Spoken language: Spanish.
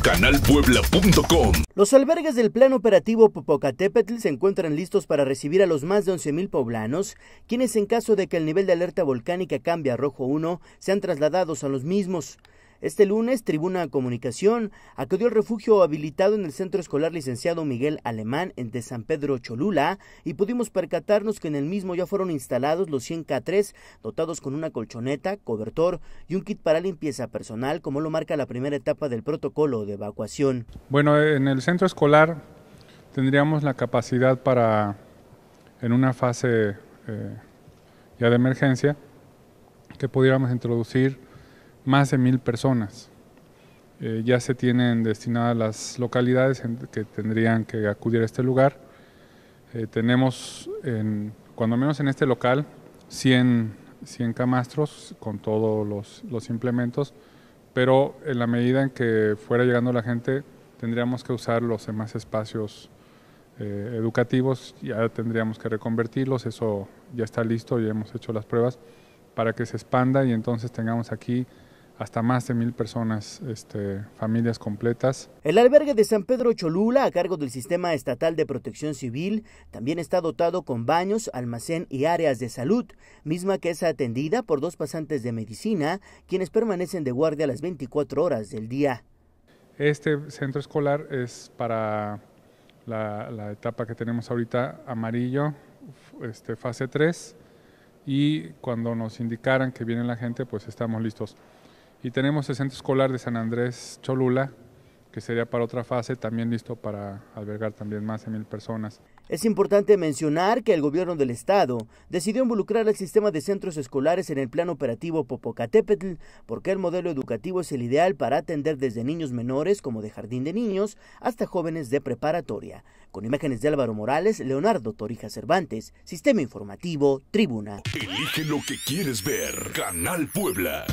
canalpuebla.com. Los albergues del Plan Operativo Popocatépetl se encuentran listos para recibir a los más de 11.000 poblanos, quienes en caso de que el nivel de alerta volcánica cambie a rojo 1, sean trasladados a los mismos. Este lunes, Tribuna Comunicación acudió al refugio habilitado en el Centro Escolar Licenciado Miguel Alemán de San Pedro Cholula y pudimos percatarnos que en el mismo ya fueron instalados los 100 K3 dotados con una colchoneta, cobertor y un kit para limpieza personal, como lo marca la primera etapa del protocolo de evacuación. Bueno, en el centro escolar tendríamos la capacidad para, en una fase eh, ya de emergencia, que pudiéramos introducir más de mil personas. Eh, ya se tienen destinadas las localidades que tendrían que acudir a este lugar. Eh, tenemos, cuando menos en este local, 100, camastros con todos los, implementos, pero en la medida en que fuera llegando la gente, tendríamos que usar los demás espacios eh, educativos, ya tendríamos que reconvertirlos, eso ya está listo, ya hemos hecho las pruebas para que se expanda y entonces tengamos aquí hasta más de mil personas, este, familias completas. El albergue de San Pedro Cholula, a cargo del Sistema Estatal de Protección Civil, también está dotado con baños, almacén y áreas de salud, misma que es atendida por dos pasantes de medicina, quienes permanecen de guardia las 24 horas del día. Este centro escolar es para la, etapa que tenemos ahorita, amarillo, este, fase 3, y cuando nos indicaran que viene la gente, pues estamos listos. Y tenemos el centro escolar de San Andrés Cholula, que sería para otra fase, también listo para albergar también más de mil personas. Es importante mencionar que el gobierno del estado decidió involucrar al sistema de centros escolares en el plan operativo Popocatépetl porque el modelo educativo es el ideal para atender desde niños menores como de jardín de niños hasta jóvenes de preparatoria. Con imágenes de Álvaro Morales, Leonardo Torija Cervantes, Sistema Informativo, Tribuna. Elige lo que quieres ver, Canal Puebla.